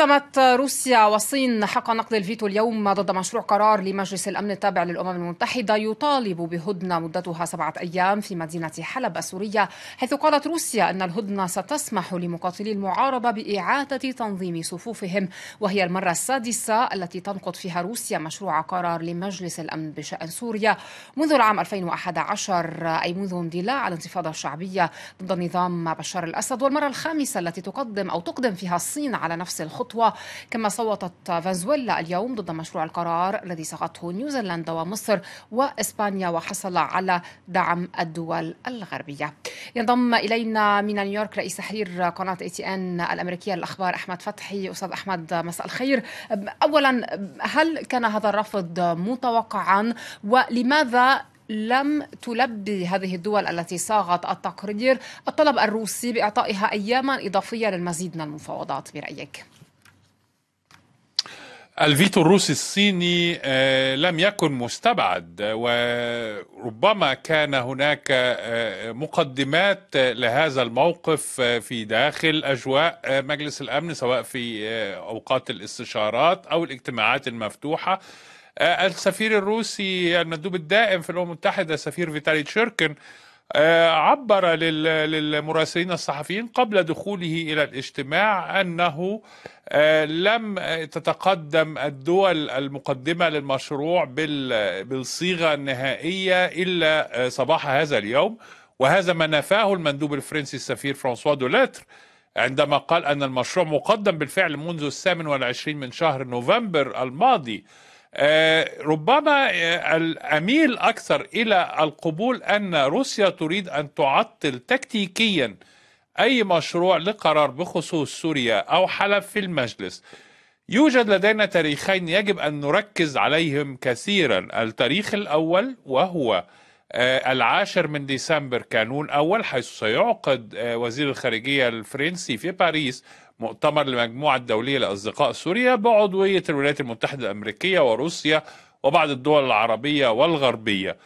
استخدمت روسيا والصين حق نقض الفيتو اليوم ضد مشروع قرار لمجلس الامن التابع للامم المتحده يطالب بهدنه مدتها سبعه ايام في مدينه حلب السوريه حيث قالت روسيا ان الهدنه ستسمح لمقاتلي المعارضه باعاده تنظيم صفوفهم وهي المره السادسه التي تنقض فيها روسيا مشروع قرار لمجلس الامن بشان سوريا منذ العام 2011 اي منذ اندلاع الانتفاضه الشعبيه ضد نظام بشار الاسد والمره الخامسه التي تقدم او تقدم فيها الصين على نفس الخطه خطوة كما صوتت فنزويلا اليوم ضد مشروع القرار الذي صاغته نيوزيلندا ومصر وإسبانيا وحصل على دعم الدول الغربية ينضم إلينا من نيويورك رئيس تحرير قناة اي تي ان الأمريكية للأخبار أحمد فتحي أستاذ أحمد مساء الخير أولا هل كان هذا الرفض متوقعا ولماذا لم تلبي هذه الدول التي صاغت التقرير الطلب الروسي باعطائها اياما اضافيه للمزيد من المفاوضات برايك؟ الفيتو الروسي الصيني آه، لم يكن مستبعد وربما كان هناك آه، مقدمات لهذا الموقف آه، في داخل اجواء مجلس الامن سواء في اوقات الاستشارات او الاجتماعات المفتوحه السفير الروسي المندوب الدائم في الامم المتحده سفير فيتالي تشيركن آه، عبر للمراسلين الصحفيين قبل دخوله الى الاجتماع انه آه، لم تتقدم الدول المقدمه للمشروع بالصيغه النهائيه الا آه، صباح هذا اليوم وهذا ما نفاه المندوب الفرنسي السفير فرانسوا دولاتر عندما قال أن المشروع مقدم بالفعل منذ الثامن والعشرين من شهر نوفمبر الماضي آه، ربما آه، اميل اكثر الى القبول ان روسيا تريد ان تعطل تكتيكيا اي مشروع لقرار بخصوص سوريا او حلب في المجلس يوجد لدينا تاريخين يجب ان نركز عليهم كثيرا التاريخ الاول وهو آه، العاشر من ديسمبر كانون أول حيث سيعقد وزير الخارجية الفرنسي في باريس مؤتمر المجموعة الدولية لأصدقاء سوريا بعضوية الولايات المتحدة الأمريكية وروسيا وبعض الدول العربية والغربية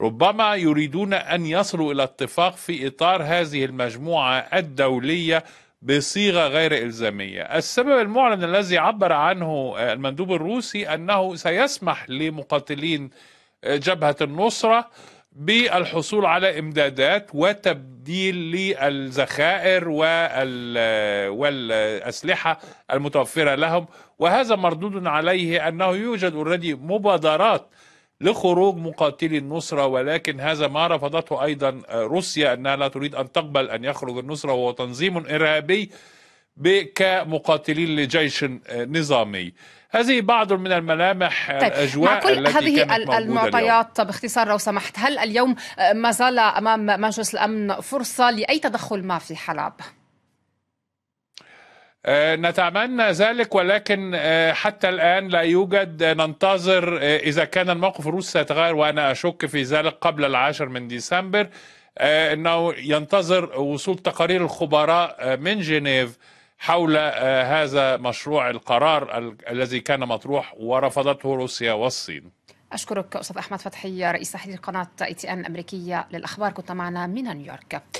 ربما يريدون أن يصلوا إلى اتفاق في إطار هذه المجموعة الدولية بصيغة غير إلزامية السبب المعلن الذي عبر عنه المندوب الروسي أنه سيسمح لمقاتلين جبهة النصرة بالحصول على امدادات وتبديل للذخائر والاسلحه المتوفره لهم وهذا مردود عليه انه يوجد اوريدي مبادرات لخروج مقاتلي النصرة ولكن هذا ما رفضته أيضا آه، روسيا أنها لا تريد أن تقبل أن يخرج النصرة وهو تنظيم إرهابي كمقاتلين لجيش آه، نظامي هذه بعض من الملامح آه، طيب. الاجواء مع كل التي هذه كانت المعطيات اليوم. باختصار لو سمحت هل اليوم آه، ما زال امام مجلس الامن فرصه لاي تدخل ما في حلب نتمنى ذلك ولكن حتى الآن لا يوجد ننتظر إذا كان الموقف الروسي سيتغير وأنا أشك في ذلك قبل العاشر من ديسمبر أنه ينتظر وصول تقارير الخبراء من جنيف حول آه، هذا مشروع القرار الذي كان مطروح ورفضته روسيا والصين أشكرك أستاذ أحمد فتحي رئيس تحرير قناة اي تي أن الأمريكية للأخبار كنت معنا من نيويورك